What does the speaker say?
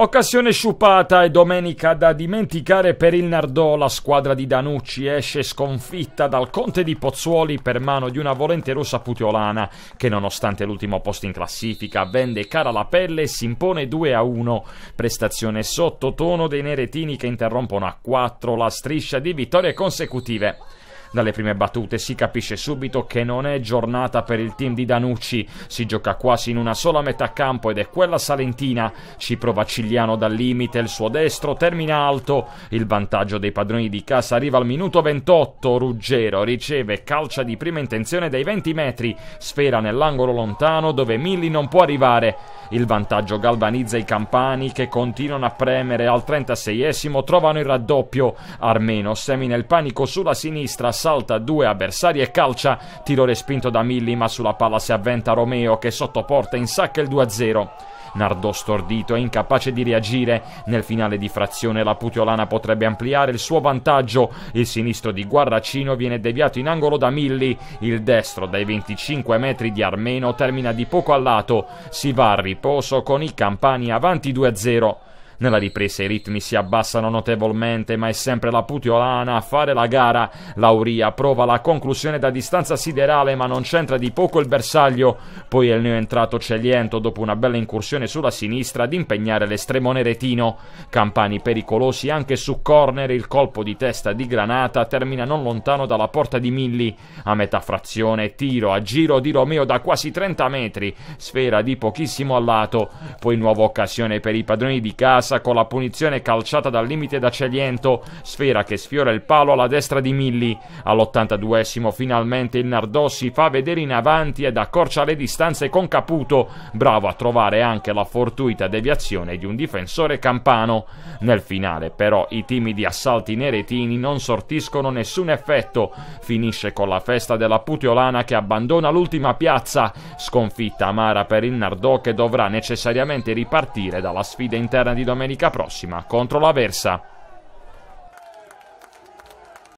Occasione sciupata e domenica da dimenticare per il Nardò, la squadra di Danucci esce sconfitta dal Conte di Pozzuoli per mano di una volente rossa putiolana che nonostante l'ultimo posto in classifica vende cara la pelle e si impone 2 a 1, prestazione sottotono dei neretini che interrompono a 4 la striscia di vittorie consecutive. Dalle prime battute si capisce subito che non è giornata per il team di Danucci, si gioca quasi in una sola metà campo ed è quella salentina. Ci prova Cigliano dal limite, il suo destro termina alto, il vantaggio dei padroni di casa arriva al minuto 28, Ruggero riceve calcia di prima intenzione dai 20 metri, sfera nell'angolo lontano dove Milli non può arrivare. Il vantaggio galvanizza i campani che continuano a premere al 36esimo, trovano il raddoppio. Armeno semina il panico sulla sinistra, assalta due avversari e calcia. Tiro respinto da Milli, ma sulla palla si avventa Romeo che sottoporta in sacca il 2-0. Nardò stordito e incapace di reagire. Nel finale di frazione la Putiolana potrebbe ampliare il suo vantaggio. Il sinistro di Guarracino viene deviato in angolo da Milli. Il destro dai 25 metri di Armeno termina di poco a lato. Si va a riposo con i campani avanti 2-0. Nella ripresa i ritmi si abbassano notevolmente, ma è sempre la Putiolana a fare la gara. Lauria prova la conclusione da distanza siderale, ma non c'entra di poco il bersaglio. Poi è il neoentrato Celiento, dopo una bella incursione sulla sinistra, ad impegnare l'estremo neretino. Campani pericolosi anche su corner, il colpo di testa di Granata termina non lontano dalla porta di Milli. A metà frazione, tiro a giro di Romeo da quasi 30 metri, sfera di pochissimo a lato. Poi nuova occasione per i padroni di casa passa con la punizione calciata dal limite da Celiento, sfera che sfiora il palo alla destra di Milli. All'82esimo finalmente il Nardò si fa vedere in avanti ed accorcia le distanze con Caputo, bravo a trovare anche la fortuita deviazione di un difensore campano. Nel finale però i timidi assalti neretini non sortiscono nessun effetto, finisce con la festa della Putiolana che abbandona l'ultima piazza, sconfitta amara per il Nardò che dovrà necessariamente ripartire dalla sfida interna di domenica domenica prossima contro l'Aversa.